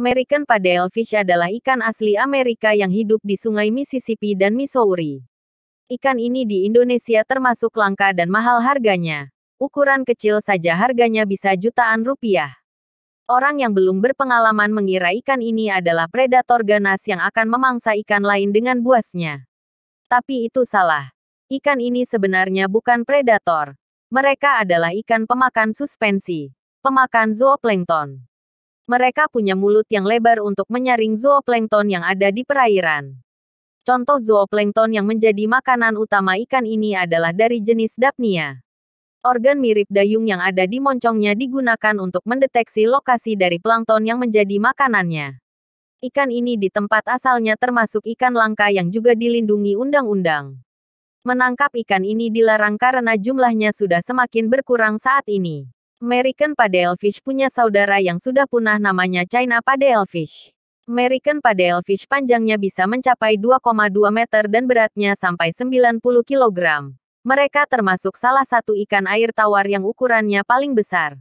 American paddlefish adalah ikan asli Amerika yang hidup di sungai Mississippi dan Missouri. Ikan ini di Indonesia termasuk langka dan mahal harganya. Ukuran kecil saja harganya bisa jutaan rupiah. Orang yang belum berpengalaman mengira ikan ini adalah predator ganas yang akan memangsa ikan lain dengan buasnya. Tapi itu salah. Ikan ini sebenarnya bukan predator. Mereka adalah ikan pemakan suspensi, pemakan zooplankton. Mereka punya mulut yang lebar untuk menyaring zooplankton yang ada di perairan. Contoh zooplankton yang menjadi makanan utama ikan ini adalah dari jenis daphnia. Organ mirip dayung yang ada di moncongnya digunakan untuk mendeteksi lokasi dari plankton yang menjadi makanannya. Ikan ini di tempat asalnya termasuk ikan langka yang juga dilindungi undang-undang. Menangkap ikan ini dilarang karena jumlahnya sudah semakin berkurang saat ini. American Padelfish punya saudara yang sudah punah namanya China Padelfish. American Padelfish panjangnya bisa mencapai 2,2 meter dan beratnya sampai 90 kg. Mereka termasuk salah satu ikan air tawar yang ukurannya paling besar.